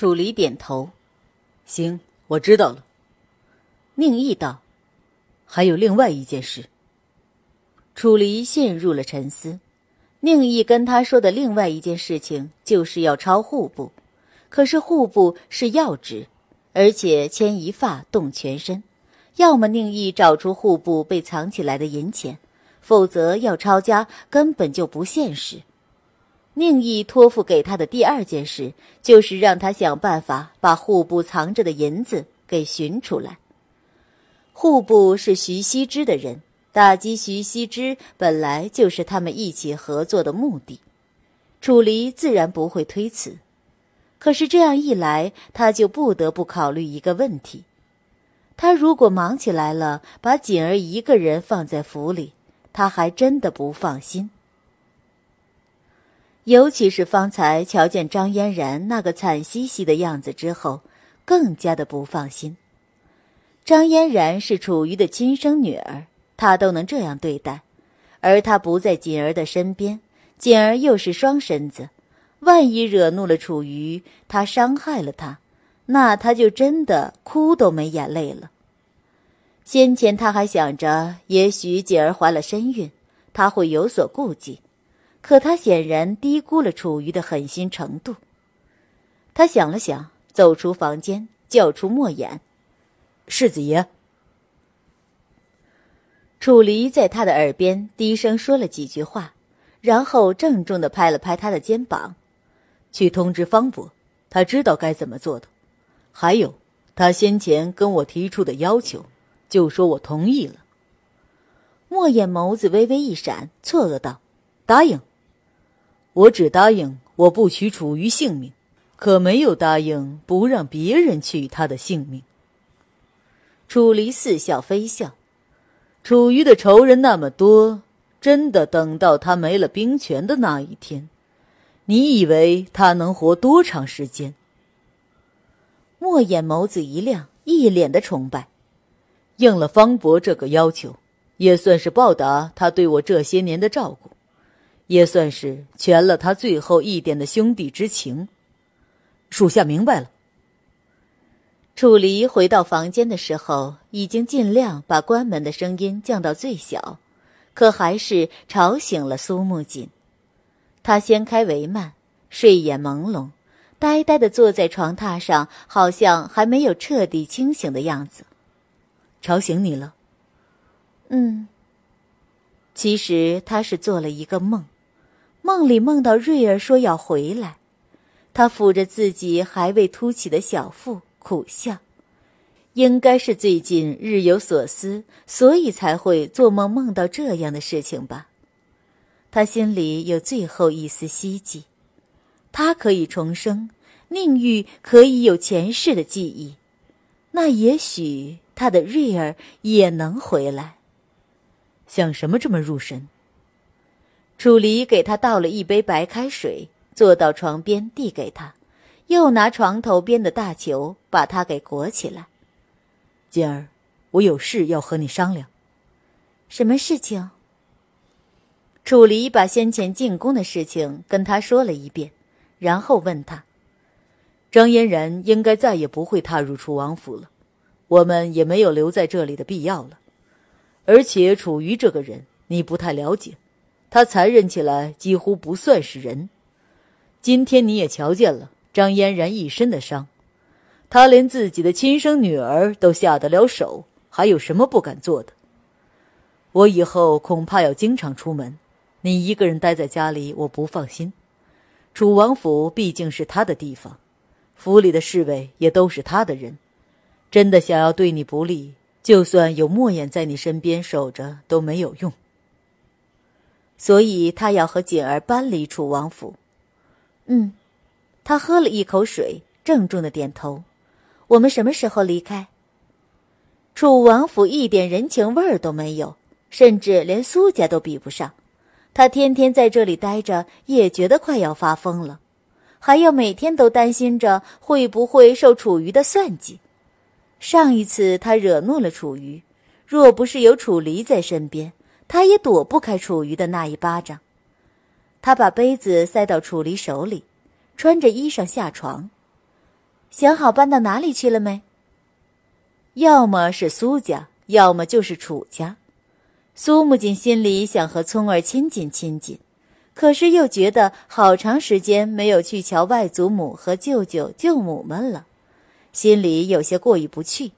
楚离点头，行，我知道了。宁毅道：“还有另外一件事。”楚离陷入了沉思。宁毅跟他说的另外一件事情，就是要抄户部。可是户部是要职，而且牵一发动全身，要么宁毅找出户部被藏起来的银钱，否则要抄家根本就不现实。宁毅托付给他的第二件事，就是让他想办法把户部藏着的银子给寻出来。户部是徐熙之的人，打击徐熙之本来就是他们一起合作的目的。楚离自然不会推辞，可是这样一来，他就不得不考虑一个问题：他如果忙起来了，把锦儿一个人放在府里，他还真的不放心。尤其是方才瞧见张嫣然那个惨兮兮的样子之后，更加的不放心。张嫣然是楚瑜的亲生女儿，她都能这样对待，而她不在锦儿的身边，锦儿又是双身子，万一惹怒了楚瑜，她伤害了她，那他就真的哭都没眼泪了。先前他还想着，也许锦儿怀了身孕，他会有所顾忌。可他显然低估了楚瑜的狠心程度。他想了想，走出房间，叫出莫言：“世子爷。”楚离在他的耳边低声说了几句话，然后郑重的拍了拍他的肩膀：“去通知方伯，他知道该怎么做的。还有，他先前跟我提出的要求，就说我同意了。”莫言眸子微微一闪，错愕道：“答应？”我只答应我不取楚瑜性命，可没有答应不让别人取他的性命。楚离似笑非笑，楚瑜的仇人那么多，真的等到他没了兵权的那一天，你以为他能活多长时间？莫眼眸子一亮，一脸的崇拜，应了方博这个要求，也算是报答他对我这些年的照顾。也算是全了他最后一点的兄弟之情，属下明白了。楚离回到房间的时候，已经尽量把关门的声音降到最小，可还是吵醒了苏木槿。他掀开帷幔，睡眼朦胧，呆呆的坐在床榻上，好像还没有彻底清醒的样子。吵醒你了？嗯。其实他是做了一个梦。梦里梦到瑞儿说要回来，他抚着自己还未凸起的小腹苦笑，应该是最近日有所思，所以才会做梦梦到这样的事情吧。他心里有最后一丝希冀，他可以重生，宁玉可以有前世的记忆，那也许他的瑞儿也能回来。想什么这么入神？楚离给他倒了一杯白开水，坐到床边递给他，又拿床头边的大球把他给裹起来。今儿，我有事要和你商量。什么事情？楚离把先前进宫的事情跟他说了一遍，然后问他：“张嫣然应该再也不会踏入楚王府了，我们也没有留在这里的必要了。而且楚瑜这个人，你不太了解。”他残忍起来几乎不算是人。今天你也瞧见了张嫣然一身的伤，他连自己的亲生女儿都下得了手，还有什么不敢做的？我以后恐怕要经常出门，你一个人待在家里，我不放心。楚王府毕竟是他的地方，府里的侍卫也都是他的人，真的想要对你不利，就算有墨衍在你身边守着都没有用。所以，他要和锦儿搬离楚王府。嗯，他喝了一口水，郑重的点头。我们什么时候离开？楚王府一点人情味儿都没有，甚至连苏家都比不上。他天天在这里待着，也觉得快要发疯了，还要每天都担心着会不会受楚瑜的算计。上一次他惹怒了楚瑜，若不是有楚离在身边。他也躲不开楚瑜的那一巴掌，他把杯子塞到楚离手里，穿着衣裳下床。想好搬到哪里去了没？要么是苏家，要么就是楚家。苏木槿心里想和聪儿亲近亲近，可是又觉得好长时间没有去瞧外祖母和舅舅舅母们了，心里有些过意不去。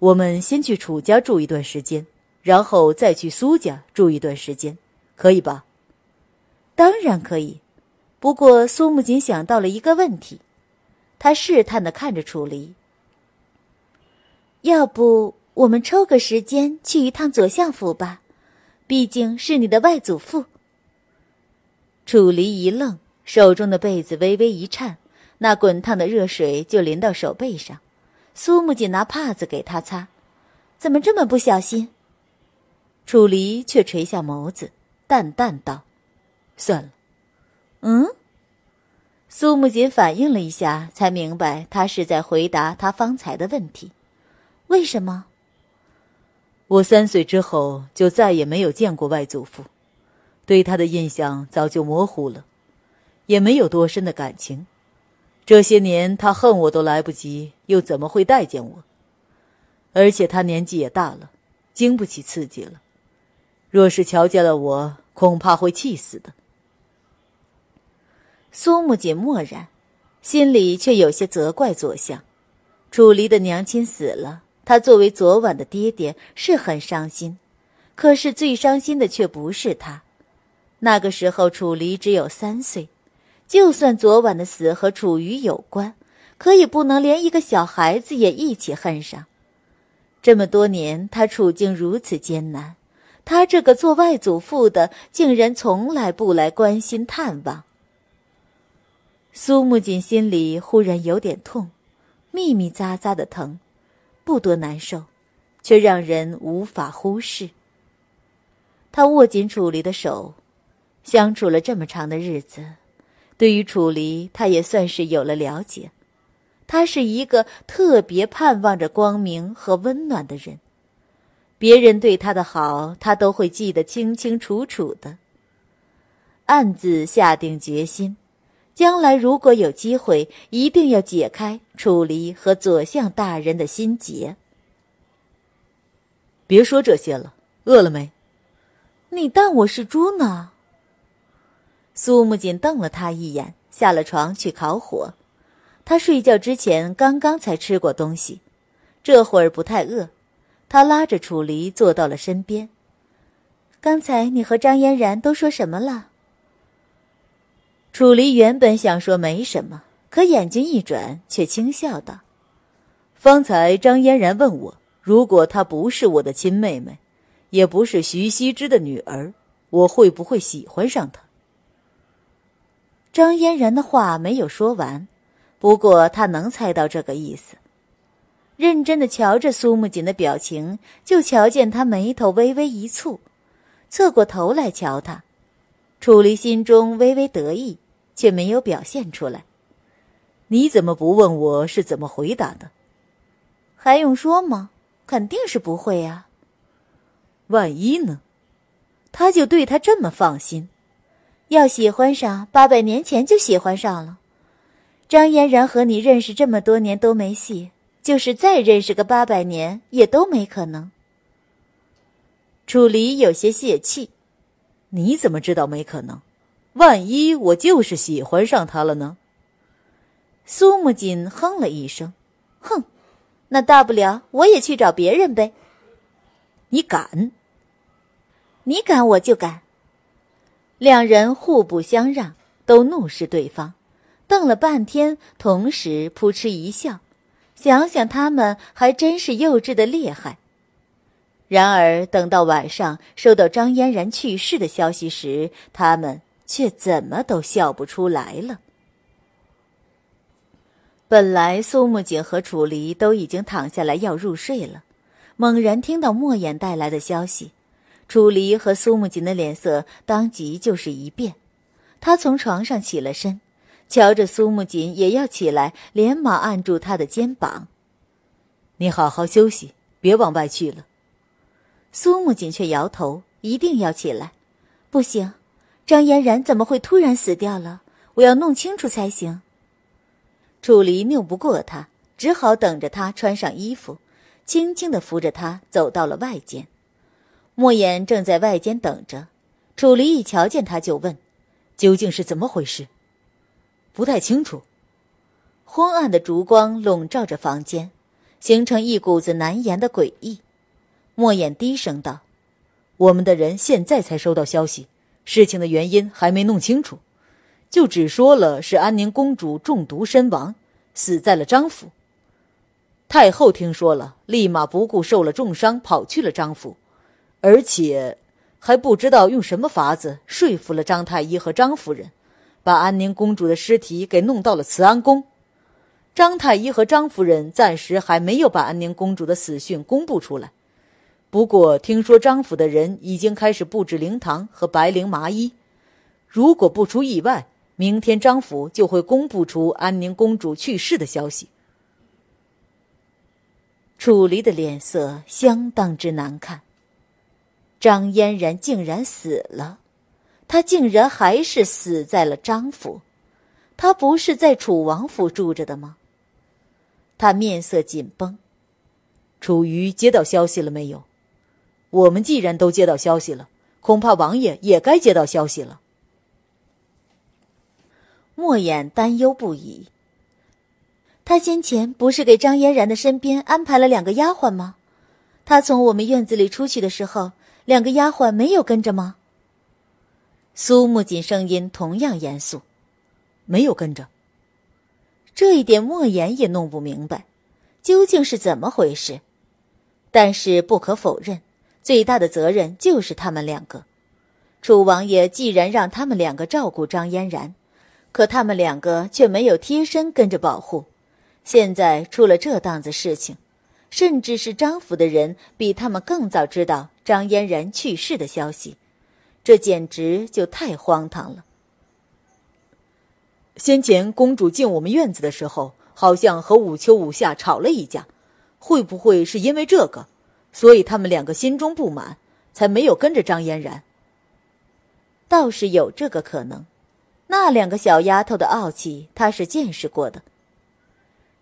我们先去楚家住一段时间。然后再去苏家住一段时间，可以吧？当然可以。不过苏慕锦想到了一个问题，他试探的看着楚离：“要不我们抽个时间去一趟左相府吧？毕竟是你的外祖父。”楚离一愣，手中的被子微微一颤，那滚烫的热水就淋到手背上。苏慕锦拿帕子给他擦：“怎么这么不小心？”楚离却垂下眸子，淡淡道：“算了。”嗯。苏慕锦反应了一下，才明白他是在回答他方才的问题：“为什么？”我三岁之后就再也没有见过外祖父，对他的印象早就模糊了，也没有多深的感情。这些年他恨我都来不及，又怎么会待见我？而且他年纪也大了，经不起刺激了。若是瞧见了我，恐怕会气死的。苏木槿默然，心里却有些责怪左相。楚离的娘亲死了，他作为昨晚的爹爹是很伤心，可是最伤心的却不是他。那个时候楚离只有三岁，就算昨晚的死和楚瑜有关，可也不能连一个小孩子也一起恨上。这么多年，他处境如此艰难。他这个做外祖父的，竟然从来不来关心探望。苏木槿心里忽然有点痛，密密匝匝的疼，不多难受，却让人无法忽视。他握紧楚离的手，相处了这么长的日子，对于楚离，他也算是有了了解。他是一个特别盼望着光明和温暖的人。别人对他的好，他都会记得清清楚楚的。暗自下定决心，将来如果有机会，一定要解开楚离和左相大人的心结。别说这些了，饿了没？你当我是猪呢？苏木槿瞪了他一眼，下了床去烤火。他睡觉之前刚刚才吃过东西，这会儿不太饿。他拉着楚离坐到了身边。刚才你和张嫣然都说什么了？楚离原本想说没什么，可眼睛一转，却轻笑道：“方才张嫣然问我，如果她不是我的亲妹妹，也不是徐熙之的女儿，我会不会喜欢上她？”张嫣然的话没有说完，不过他能猜到这个意思。认真的瞧着苏木槿的表情，就瞧见她眉头微微一蹙，侧过头来瞧他。楚离心中微微得意，却没有表现出来。你怎么不问我是怎么回答的？还用说吗？肯定是不会啊。万一呢？他就对他这么放心？要喜欢上，八百年前就喜欢上了。张嫣然和你认识这么多年都没戏。就是再认识个八百年也都没可能。楚离有些泄气，你怎么知道没可能？万一我就是喜欢上他了呢？苏木槿哼了一声，哼，那大不了我也去找别人呗。你敢？你敢我就敢。两人互不相让，都怒视对方，瞪了半天，同时扑哧一笑。想想他们还真是幼稚的厉害。然而等到晚上收到张嫣然去世的消息时，他们却怎么都笑不出来了。本来苏木槿和楚离都已经躺下来要入睡了，猛然听到莫言带来的消息，楚离和苏木槿的脸色当即就是一变。他从床上起了身。瞧着苏木槿也要起来，连忙按住他的肩膀：“你好好休息，别往外去了。”苏木槿却摇头：“一定要起来，不行！张嫣然怎么会突然死掉了？我要弄清楚才行。”楚离拗不过他，只好等着他穿上衣服，轻轻的扶着他走到了外间。莫言正在外间等着，楚离一瞧见他就问：“究竟是怎么回事？”不太清楚。昏暗的烛光笼罩着房间，形成一股子难言的诡异。莫言低声道：“我们的人现在才收到消息，事情的原因还没弄清楚，就只说了是安宁公主中毒身亡，死在了张府。太后听说了，立马不顾受了重伤，跑去了张府，而且还不知道用什么法子说服了张太医和张夫人。”把安宁公主的尸体给弄到了慈安宫，张太医和张夫人暂时还没有把安宁公主的死讯公布出来。不过，听说张府的人已经开始布置灵堂和白绫麻衣。如果不出意外，明天张府就会公布出安宁公主去世的消息。楚离的脸色相当之难看，张嫣然竟然死了。他竟然还是死在了张府，他不是在楚王府住着的吗？他面色紧绷。楚瑜接到消息了没有？我们既然都接到消息了，恐怕王爷也该接到消息了。莫言担忧不已。他先前不是给张嫣然的身边安排了两个丫鬟吗？他从我们院子里出去的时候，两个丫鬟没有跟着吗？苏木槿声音同样严肃，没有跟着。这一点莫言也弄不明白，究竟是怎么回事。但是不可否认，最大的责任就是他们两个。楚王爷既然让他们两个照顾张嫣然，可他们两个却没有贴身跟着保护。现在出了这档子事情，甚至是张府的人比他们更早知道张嫣然去世的消息。这简直就太荒唐了。先前公主进我们院子的时候，好像和武秋武夏吵了一架，会不会是因为这个，所以他们两个心中不满，才没有跟着张嫣然？倒是有这个可能。那两个小丫头的傲气，她是见识过的。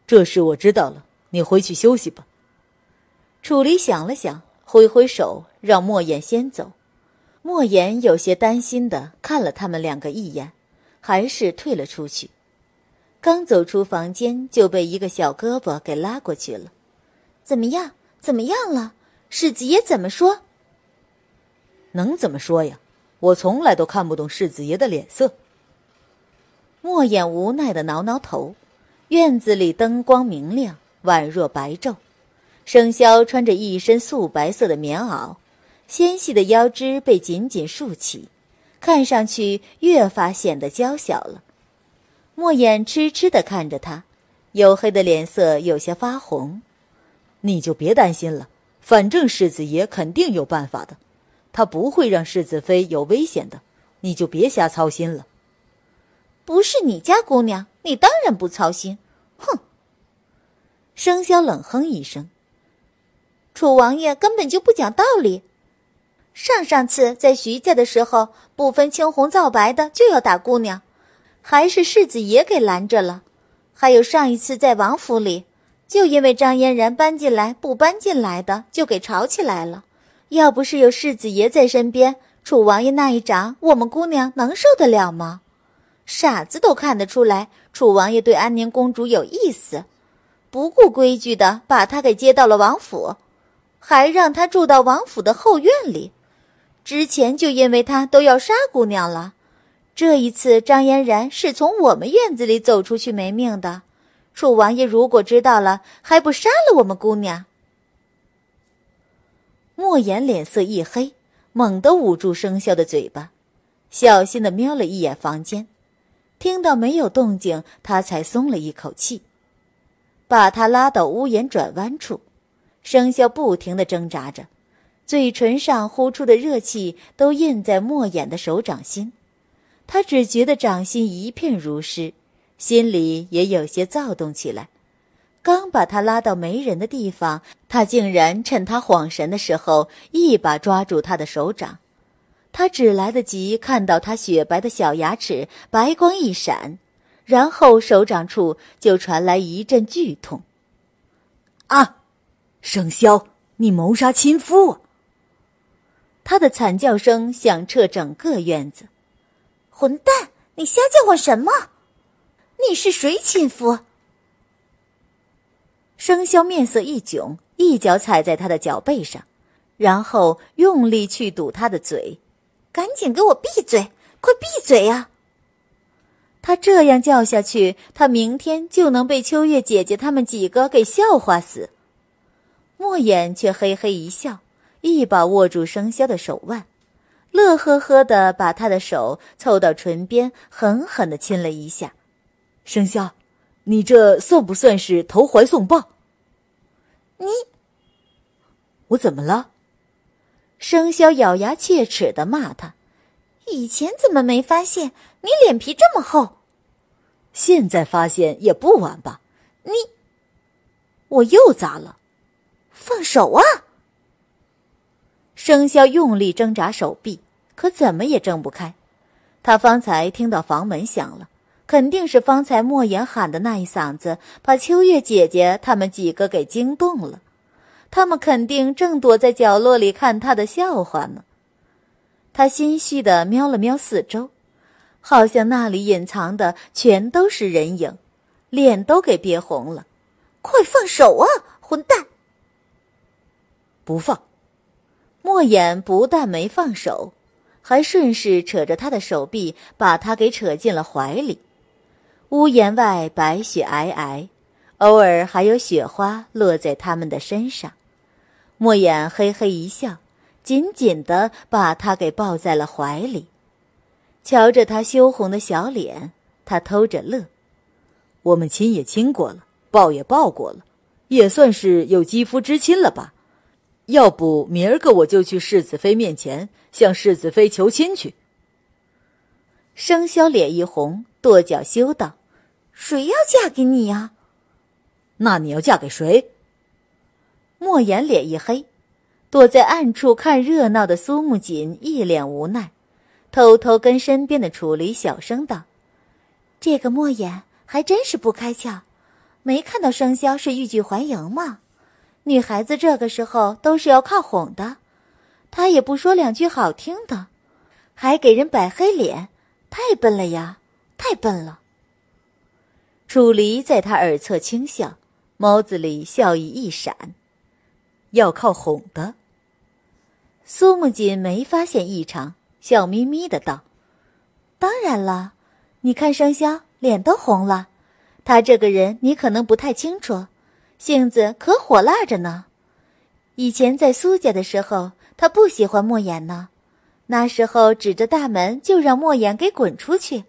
这事我知道了，你回去休息吧。楚离想了想，挥挥手让莫言先走。莫言有些担心的看了他们两个一眼，还是退了出去。刚走出房间，就被一个小胳膊给拉过去了。“怎么样？怎么样了？世子爷怎么说？”“能怎么说呀？我从来都看不懂世子爷的脸色。”莫言无奈的挠挠头。院子里灯光明亮，宛若白昼。生肖穿着一身素白色的棉袄。纤细的腰肢被紧紧束起，看上去越发显得娇小了。莫言痴痴地看着他，黝黑的脸色有些发红。你就别担心了，反正世子爷肯定有办法的，他不会让世子妃有危险的，你就别瞎操心了。不是你家姑娘，你当然不操心。哼！生肖冷哼一声。楚王爷根本就不讲道理。上上次在徐家的时候，不分青红皂白的就要打姑娘，还是世子爷给拦着了。还有上一次在王府里，就因为张嫣然搬进来不搬进来的，就给吵起来了。要不是有世子爷在身边，楚王爷那一掌，我们姑娘能受得了吗？傻子都看得出来，楚王爷对安宁公主有意思，不顾规矩的把她给接到了王府，还让她住到王府的后院里。之前就因为他都要杀姑娘了，这一次张嫣然是从我们院子里走出去没命的。楚王爷如果知道了，还不杀了我们姑娘？莫言脸色一黑，猛地捂住生肖的嘴巴，小心的瞄了一眼房间，听到没有动静，他才松了一口气，把他拉到屋檐转弯处，生肖不停的挣扎着。嘴唇上呼出的热气都印在莫眼的手掌心，他只觉得掌心一片如湿，心里也有些躁动起来。刚把他拉到没人的地方，他竟然趁他恍神的时候，一把抓住他的手掌。他只来得及看到他雪白的小牙齿白光一闪，然后手掌处就传来一阵剧痛。啊，盛霄，你谋杀亲夫！他的惨叫声响彻整个院子。混蛋，你瞎叫唤什么？你是谁亲夫？生肖面色一窘，一脚踩在他的脚背上，然后用力去堵他的嘴：“赶紧给我闭嘴，快闭嘴呀！”他这样叫下去，他明天就能被秋月姐姐他们几个给笑话死。莫言却嘿嘿一笑。一把握住生肖的手腕，乐呵呵的把他的手凑到唇边，狠狠的亲了一下。生肖，你这算不算是投怀送抱？你，我怎么了？生肖咬牙切齿的骂他：“以前怎么没发现你脸皮这么厚？现在发现也不晚吧？”你，我又咋了？放手啊！生肖用力挣扎手臂，可怎么也挣不开。他方才听到房门响了，肯定是方才莫言喊的那一嗓子把秋月姐姐他们几个给惊动了。他们肯定正躲在角落里看他的笑话呢。他心虚的瞄了瞄四周，好像那里隐藏的全都是人影，脸都给憋红了。快放手啊，混蛋！不放。莫言不但没放手，还顺势扯着他的手臂，把他给扯进了怀里。屋檐外白雪皑皑，偶尔还有雪花落在他们的身上。莫言嘿嘿一笑，紧紧地把他给抱在了怀里，瞧着他羞红的小脸，他偷着乐。我们亲也亲过了，抱也抱过了，也算是有肌肤之亲了吧。要不明儿个我就去世子妃面前向世子妃求亲去。生肖脸一红，跺脚羞道：“谁要嫁给你呀？”那你要嫁给谁？莫言脸一黑，躲在暗处看热闹的苏木槿一脸无奈，偷偷跟身边的楚离小声道：“这个莫言还真是不开窍，没看到生肖是欲拒还迎吗？”女孩子这个时候都是要靠哄的，他也不说两句好听的，还给人摆黑脸，太笨了呀，太笨了。楚离在他耳侧轻笑，眸子里笑意一闪，要靠哄的。苏木槿没发现异常，笑眯眯的道：“当然了，你看生肖脸都红了，他这个人你可能不太清楚。”性子可火辣着呢，以前在苏家的时候，他不喜欢莫言呢。那时候指着大门就让莫言给滚出去，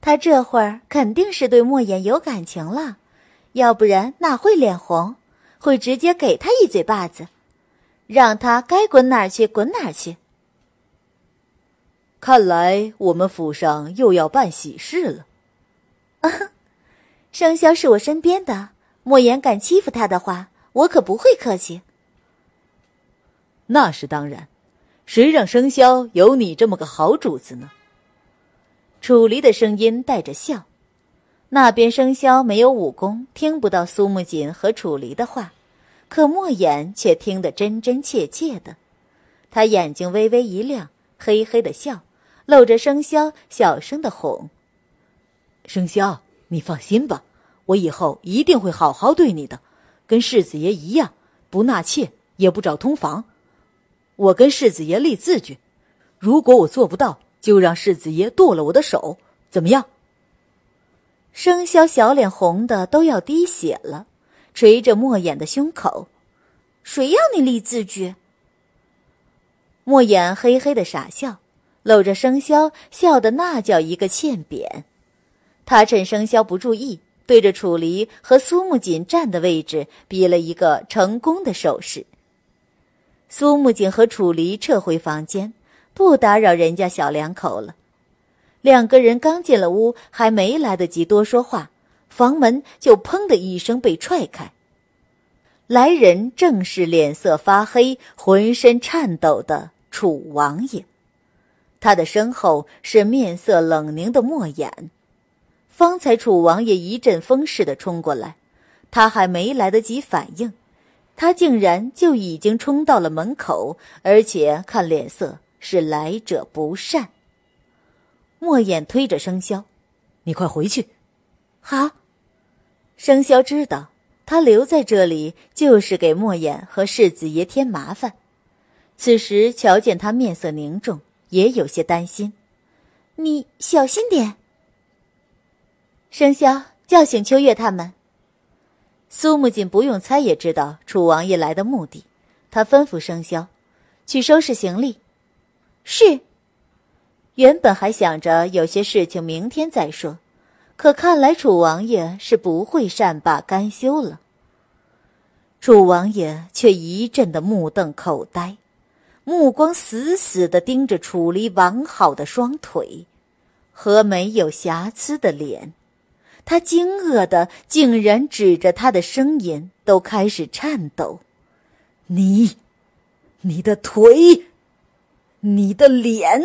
他这会儿肯定是对莫言有感情了，要不然哪会脸红，会直接给他一嘴巴子，让他该滚哪去滚哪去。看来我们府上又要办喜事了。啊，生肖是我身边的。莫言敢欺负他的话，我可不会客气。那是当然，谁让生肖有你这么个好主子呢？楚离的声音带着笑。那边生肖没有武功，听不到苏木槿和楚离的话，可莫言却听得真真切切的。他眼睛微微一亮，嘿嘿的笑，露着生肖，小声的哄：“生肖，你放心吧。”我以后一定会好好对你的，跟世子爷一样，不纳妾也不找通房。我跟世子爷立字据，如果我做不到，就让世子爷剁了我的手，怎么样？生肖小脸红的都要滴血了，捶着莫言的胸口：“谁要你立字据？”莫言嘿嘿的傻笑，搂着生肖，笑得那叫一个欠扁。他趁生肖不注意。对着楚离和苏木槿站的位置比了一个成功的手势。苏木槿和楚离撤回房间，不打扰人家小两口了。两个人刚进了屋，还没来得及多说话，房门就砰的一声被踹开。来人正是脸色发黑、浑身颤抖的楚王爷，他的身后是面色冷凝的莫眼。方才楚王爷一阵风似的冲过来，他还没来得及反应，他竟然就已经冲到了门口，而且看脸色是来者不善。莫言推着生肖，你快回去。好，生肖知道他留在这里就是给莫言和世子爷添麻烦，此时瞧见他面色凝重，也有些担心。你小心点。生肖叫醒秋月他们。苏木槿不用猜也知道楚王爷来的目的，他吩咐生肖去收拾行李。是。原本还想着有些事情明天再说，可看来楚王爷是不会善罢甘休了。楚王爷却一阵的目瞪口呆，目光死死的盯着楚离完好的双腿和没有瑕疵的脸。他惊愕的竟然指着他的声音都开始颤抖：“你，你的腿，你的脸。”